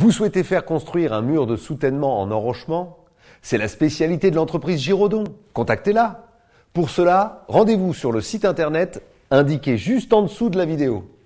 Vous souhaitez faire construire un mur de soutènement en enrochement C'est la spécialité de l'entreprise Girodon. Contactez-la. Pour cela, rendez-vous sur le site internet indiqué juste en dessous de la vidéo.